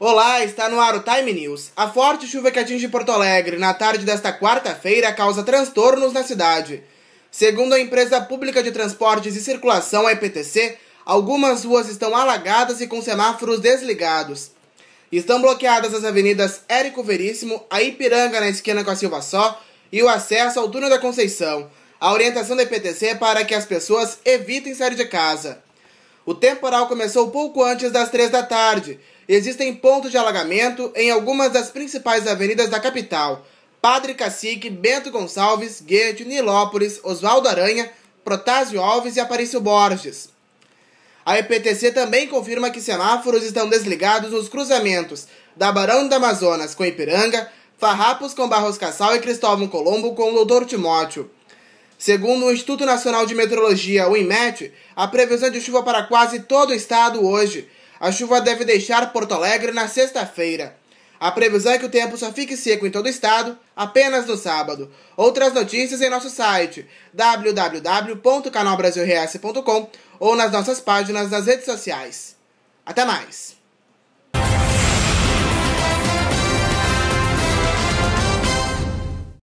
Olá, está no ar o Time News. A forte chuva que atinge Porto Alegre na tarde desta quarta-feira causa transtornos na cidade. Segundo a empresa pública de transportes e circulação, a EPTC, algumas ruas estão alagadas e com semáforos desligados. Estão bloqueadas as avenidas Érico Veríssimo, a Ipiranga na esquina com a Silva Só e o acesso ao túnel da Conceição. A orientação da EPTC é para que as pessoas evitem sair de casa. O temporal começou pouco antes das três da tarde. Existem pontos de alagamento em algumas das principais avenidas da capital. Padre Cacique, Bento Gonçalves, Guedes, Nilópolis, Oswaldo Aranha, Protásio Alves e Aparício Borges. A EPTC também confirma que semáforos estão desligados nos cruzamentos da Barão do Amazonas com Ipiranga, Farrapos com Barros Cassal e Cristóvão Colombo com o Doutor Timóteo. Segundo o Instituto Nacional de Meteorologia, o INMET, a previsão de chuva para quase todo o estado hoje. A chuva deve deixar Porto Alegre na sexta-feira. A previsão é que o tempo só fique seco em todo o estado, apenas no sábado. Outras notícias em nosso site www.canalbrasilrs.com ou nas nossas páginas nas redes sociais. Até mais!